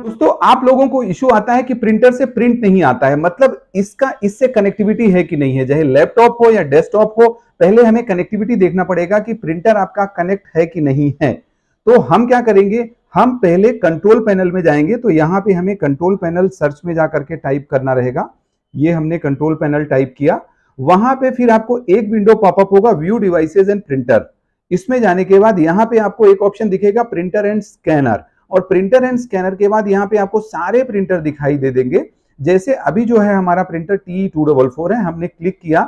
दोस्तों आप लोगों को इश्यू आता है कि प्रिंटर से प्रिंट नहीं आता है मतलब इसका इससे कनेक्टिविटी है कि नहीं है चाहे लैपटॉप हो या डेस्कटॉप हो पहले हमें कनेक्टिविटी देखना पड़ेगा कि प्रिंटर आपका कनेक्ट है कि नहीं है तो हम क्या करेंगे हम पहले कंट्रोल पैनल में जाएंगे तो यहां पे हमें कंट्रोल पैनल सर्च में जाकर के टाइप करना रहेगा ये हमने कंट्रोल पैनल टाइप किया वहां पे फिर आपको एक विंडो पॉपअप होगा व्यू डिवाइसेज एंड प्रिंटर इसमें जाने के बाद यहाँ पे आपको एक ऑप्शन दिखेगा प्रिंटर एंड स्कैनर और प्रिंटर एंड स्कैनर के बाद यहाँ पे आपको सारे प्रिंटर दिखाई दे देंगे जैसे अभी जो है हमारा printer T two double four है हमने क्लिक किया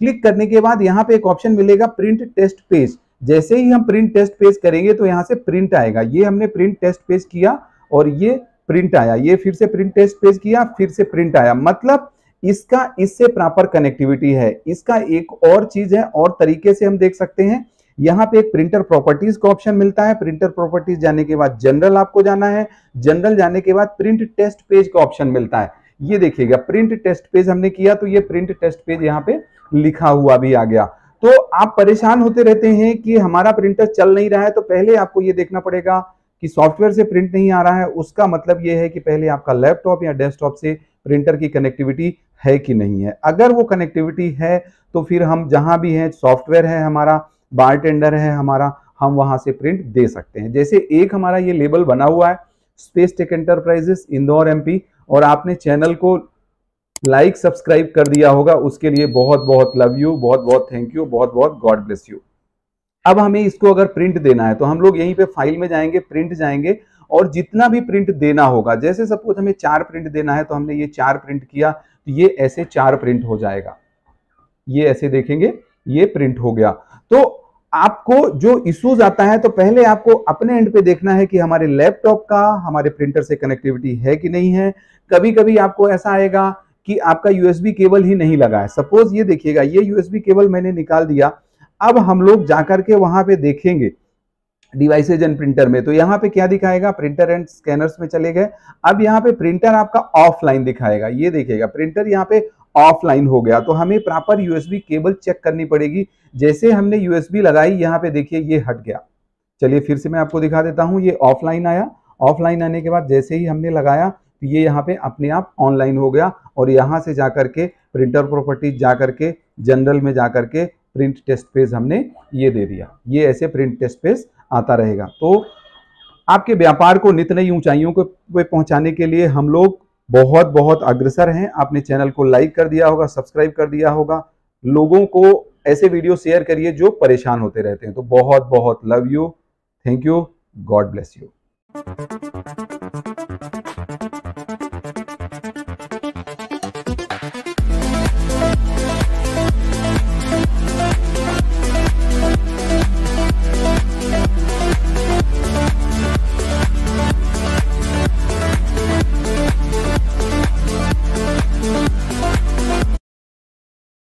क्लिक करने के बाद यहाँ पे एक ऑप्शन मिलेगा प्रिंट टेस्ट पेज जैसे ही हम प्रिंट टेस्ट पेज करेंगे तो यहाँ से प्रिंट आएगा ये हमने प्रिंट टेस्ट पेज किया और ये प्रिंट आया ये फिर से प्रिंट टेस्ट पेज किया फिर से प्रिंट आया मतलब इसका इससे प्रॉपर कनेक्टिविटी है इसका एक और चीज है और तरीके से हम देख सकते हैं यहाँ पे एक प्रिंटर प्रॉपर्टीज का ऑप्शन मिलता है प्रिंटर प्रॉपर्टीज जाने के बाद जनरल आपको जाना है जनरल जाने के बाद प्रिंट टेस्ट पेज का ऑप्शन मिलता है ये देखिएगा प्रिंट टेस्ट पेज हमने किया तो ये प्रिंट टेस्ट पेज यहाँ पे लिखा हुआ भी आ गया तो आप परेशान होते रहते हैं कि हमारा प्रिंटर चल नहीं रहा है तो पहले आपको ये देखना पड़ेगा कि सॉफ्टवेयर से प्रिंट नहीं आ रहा है उसका मतलब ये है कि पहले आपका लैपटॉप या डेस्कटॉप से प्रिंटर की कनेक्टिविटी है कि नहीं है अगर वो कनेक्टिविटी है तो फिर हम जहां भी हैं सॉफ्टवेयर है हमारा बार टेंडर है हमारा हम वहां से प्रिंट दे सकते हैं जैसे एक हमारा ये लेबल बना हुआ है space tech enterprises Indore MP और आपने चैनल को लाइक सब्सक्राइब कर दिया होगा उसके लिए बहुत बहुत लव यू बहुत बहुत थैंक यू बहुत बहुत गॉड ब्लेस यू अब हमें इसको अगर प्रिंट देना है तो हम लोग यहीं पे फाइल में जाएंगे प्रिंट जाएंगे और जितना भी प्रिंट देना होगा जैसे सपोज हमें चार प्रिंट देना है तो हमने ये चार प्रिंट किया तो ये ऐसे चार प्रिंट हो जाएगा ये ऐसे देखेंगे ये प्रिंट हो गया तो आपको जो इश्यूज आता है तो पहले आपको अपने एंड पे देखना है कि हमारे लैपटॉप का हमारे प्रिंटर से कनेक्टिविटी है कि नहीं है कभी कभी आपको ऐसा आएगा कि आपका यूएसबी केबल ही नहीं लगा है सपोज ये देखिएगा ये यूएसबी केबल मैंने निकाल दिया अब हम लोग जाकर के वहां पे देखेंगे डिवाइसेज एंड प्रिंटर में तो यहाँ पे क्या दिखाएगा प्रिंटर एंड स्कैनर्स में चले गए अब यहाँ पे प्रिंटर आपका ऑफलाइन दिखाएगा ये देखिएगा प्रिंटर यहाँ पे ऑफलाइन हो गया तो हम्म। हमें प्रॉपर यूएसबी केबल चेक करनी पड़ेगी जैसे हमने यूएसबी लगाई यहाँ पे देखिए ये हट गया चलिए फिर से मैं आपको दिखा देता हूँ ये ऑफलाइन आया ऑफलाइन आने के बाद जैसे ही हमने लगाया तो ये यहाँ पे अपने आप ऑनलाइन हो गया और यहाँ से जा करके के प्रिंटर प्रॉपर्टीज जा करके के जनरल में जा करके के प्रिंट टेस्ट पेज हमने ये दे दिया ये ऐसे प्रिंट टेस्ट पेज आता रहेगा तो आपके व्यापार को नित नई ऊंचाइयों को पहुंचाने के लिए हम लोग बहुत बहुत अग्रसर हैं आपने चैनल को लाइक कर दिया होगा सब्सक्राइब कर दिया होगा लोगों को ऐसे वीडियो शेयर करिए जो परेशान होते रहते हैं तो बहुत बहुत love you thank you God bless you